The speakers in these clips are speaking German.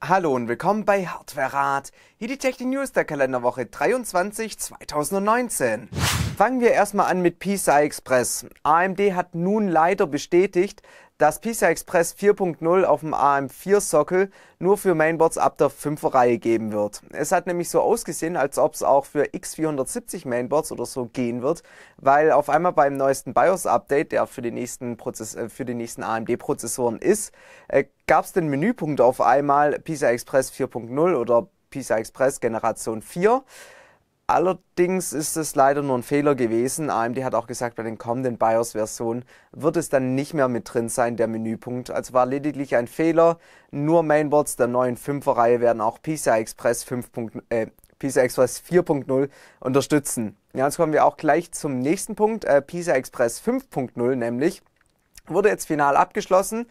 Hallo und willkommen bei Hardware-Rat, Hier die Technik News der Kalenderwoche 23 2019. Fangen wir erstmal an mit PCI Express. AMD hat nun leider bestätigt, das PCI Express 4.0 auf dem AM4-Sockel nur für Mainboards ab der 5er Reihe geben wird. Es hat nämlich so ausgesehen, als ob es auch für X470 Mainboards oder so gehen wird, weil auf einmal beim neuesten BIOS-Update, der für die nächsten, Prozess äh, für die nächsten AMD-Prozessoren ist, äh, gab es den Menüpunkt auf einmal PCI Express 4.0 oder PCI Express Generation 4 Allerdings ist es leider nur ein Fehler gewesen. AMD hat auch gesagt, bei den kommenden BIOS-Versionen wird es dann nicht mehr mit drin sein, der Menüpunkt. Also war lediglich ein Fehler. Nur Mainboards der neuen 5er-Reihe werden auch PCI Express 5. Äh, PCI Express 4.0 unterstützen. Ja, jetzt kommen wir auch gleich zum nächsten Punkt. Äh, PCI Express 5.0 nämlich wurde jetzt final abgeschlossen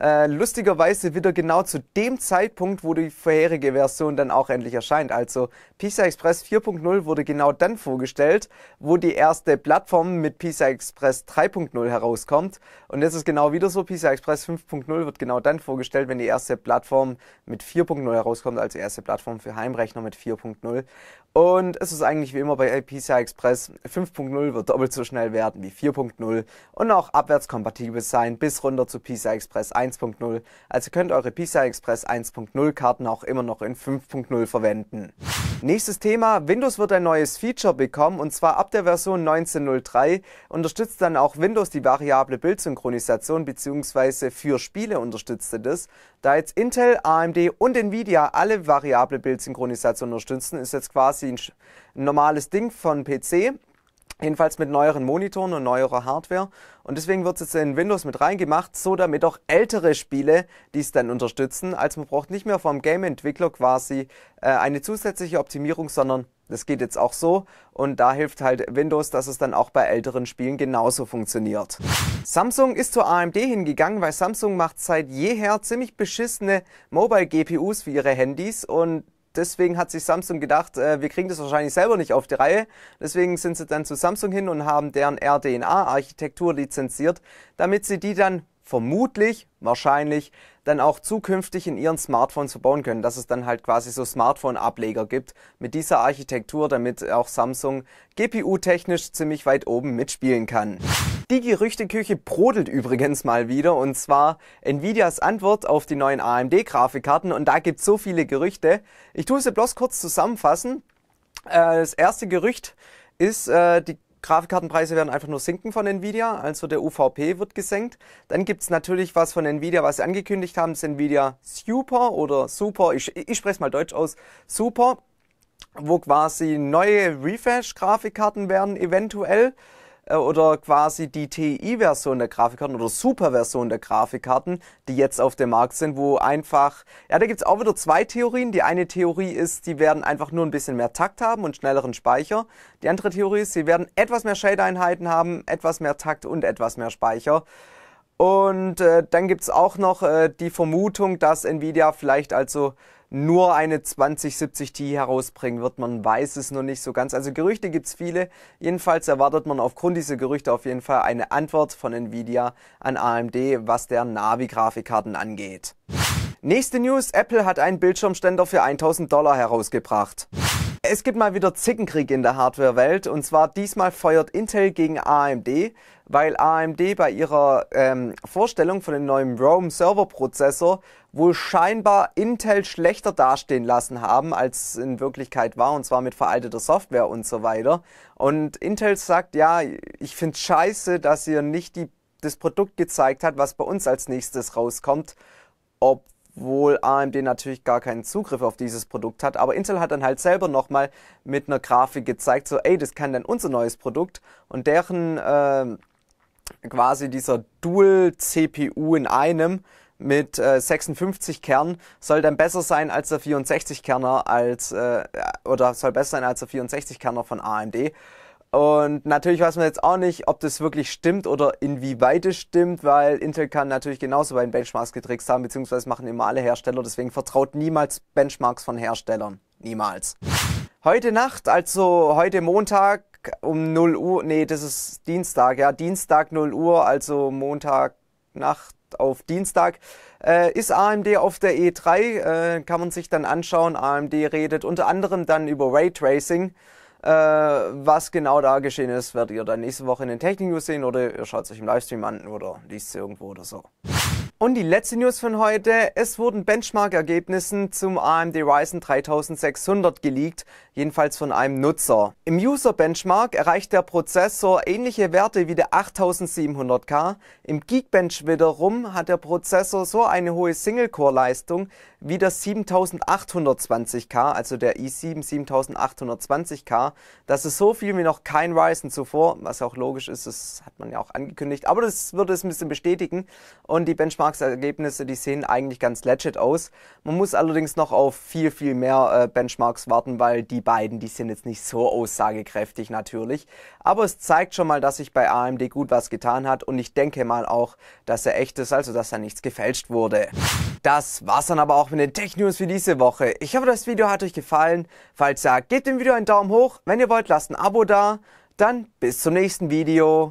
äh, lustigerweise wieder genau zu dem Zeitpunkt, wo die vorherige Version dann auch endlich erscheint. Also PISA Express 4.0 wurde genau dann vorgestellt, wo die erste Plattform mit PISA Express 3.0 herauskommt. Und jetzt ist genau wieder so, PISA Express 5.0 wird genau dann vorgestellt, wenn die erste Plattform mit 4.0 herauskommt, also erste Plattform für Heimrechner mit 4.0. Und es ist eigentlich wie immer bei PISA Express. 5.0 wird doppelt so schnell werden wie 4.0 und auch abwärtskompatibel sein bis runter zu PISA Express 1. 1.0, also könnt eure PCI Express 1.0 Karten auch immer noch in 5.0 verwenden. Nächstes Thema, Windows wird ein neues Feature bekommen und zwar ab der Version 19.03 unterstützt dann auch Windows die variable Bildsynchronisation bzw. für Spiele unterstützte das. Da jetzt Intel, AMD und Nvidia alle variable Bildsynchronisation unterstützen, ist jetzt quasi ein normales Ding von PC Jedenfalls mit neueren Monitoren und neuerer Hardware. Und deswegen wird es jetzt in Windows mit reingemacht, so damit auch ältere Spiele dies dann unterstützen. Also man braucht nicht mehr vom Game-Entwickler quasi äh, eine zusätzliche Optimierung, sondern das geht jetzt auch so und da hilft halt Windows, dass es dann auch bei älteren Spielen genauso funktioniert. Samsung ist zur AMD hingegangen, weil Samsung macht seit jeher ziemlich beschissene Mobile-GPUs für ihre Handys und deswegen hat sich Samsung gedacht, äh, wir kriegen das wahrscheinlich selber nicht auf die Reihe. Deswegen sind sie dann zu Samsung hin und haben deren RDNA-Architektur lizenziert, damit sie die dann vermutlich, wahrscheinlich, dann auch zukünftig in ihren Smartphones verbauen können, dass es dann halt quasi so Smartphone-Ableger gibt mit dieser Architektur, damit auch Samsung GPU-technisch ziemlich weit oben mitspielen kann. Die Gerüchteküche brodelt übrigens mal wieder und zwar Nvidias Antwort auf die neuen AMD-Grafikkarten und da gibt's so viele Gerüchte. Ich tue sie bloß kurz zusammenfassen. Äh, das erste Gerücht ist, äh, die Grafikkartenpreise werden einfach nur sinken von Nvidia, also der UVP wird gesenkt. Dann gibt's natürlich was von Nvidia, was sie angekündigt haben, ist Nvidia Super oder Super, ich, ich spreche es mal deutsch aus, Super, wo quasi neue Refresh-Grafikkarten werden eventuell. Äh, oder quasi die TI-Version der Grafikkarten oder Super-Version der Grafikkarten, die jetzt auf dem Markt sind, wo einfach, ja, da gibt's auch wieder zwei Theorien. Die eine Theorie ist, die werden einfach nur ein bisschen mehr Takt haben und schnelleren Speicher. Die andere Theorie ist, sie werden etwas mehr Shade-Einheiten haben, etwas mehr Takt und etwas mehr Speicher. Und äh, dann gibt's auch noch äh, die Vermutung, dass Nvidia vielleicht also nur eine 2070 Ti herausbringen wird. Man weiß es nur nicht so ganz. Also Gerüchte gibt's viele. Jedenfalls erwartet man aufgrund dieser Gerüchte auf jeden Fall eine Antwort von Nvidia an AMD, was der Navi-Grafikkarten angeht. Nächste News, Apple hat einen Bildschirmständer für 1000 Dollar herausgebracht. Es gibt mal wieder Zickenkrieg in der Hardware-Welt und zwar diesmal feuert Intel gegen AMD, weil AMD bei ihrer ähm, Vorstellung von dem neuen Rome Server Prozessor wohl scheinbar Intel schlechter dastehen lassen haben, als in Wirklichkeit war und zwar mit veralteter Software und so weiter. Und Intel sagt, ja, ich finde scheiße, dass ihr nicht die, das Produkt gezeigt hat, was bei uns als nächstes rauskommt, ob obwohl AMD natürlich gar keinen Zugriff auf dieses Produkt hat. Aber Intel hat dann halt selber nochmal mit einer Grafik gezeigt, so, ey, das kann dann unser neues Produkt und deren äh, quasi dieser Dual-CPU in einem mit äh, 56 Kern soll dann besser sein als der 64 Kerner als äh, oder soll besser sein als der 64 Kerner von AMD. Und natürlich weiß man jetzt auch nicht, ob das wirklich stimmt oder inwieweit es stimmt, weil Intel kann natürlich genauso bei den Benchmarks getrickst haben, beziehungsweise machen immer alle Hersteller. Deswegen vertraut niemals Benchmarks von Herstellern. Niemals. Heute Nacht, also heute Montag um 0 Uhr, nee, das ist Dienstag, ja, Dienstag 0 Uhr, also Montag Nacht auf Dienstag, äh, ist AMD auf der E3, äh, kann man sich dann anschauen. AMD redet unter anderem dann über Raytracing. Äh, was genau da geschehen ist, werdet ihr dann nächste Woche in den Technik-News sehen oder ihr schaut es euch im Livestream an oder liest es irgendwo oder so. Und die letzte News von heute. Es wurden Benchmark-Ergebnissen zum AMD Ryzen 3600 geleakt, jedenfalls von einem Nutzer. Im User-Benchmark erreicht der Prozessor ähnliche Werte wie der 8700K. Im Geekbench wiederum hat der Prozessor so eine hohe Single-Core-Leistung, wie das 7820K, also der e i7 7820K. Das ist so viel wie noch kein Ryzen zuvor, was auch logisch ist, das hat man ja auch angekündigt, aber das würde es ein bisschen bestätigen und die Benchmarks-Ergebnisse, die sehen eigentlich ganz legit aus. Man muss allerdings noch auf viel, viel mehr äh, Benchmarks warten, weil die beiden, die sind jetzt nicht so aussagekräftig natürlich, aber es zeigt schon mal, dass sich bei AMD gut was getan hat und ich denke mal auch, dass er echt ist, also dass da nichts gefälscht wurde. Das war's dann aber auch auch mit den Tech News für diese Woche. Ich hoffe, das Video hat euch gefallen. Falls ja, gebt dem Video einen Daumen hoch. Wenn ihr wollt, lasst ein Abo da. Dann bis zum nächsten Video.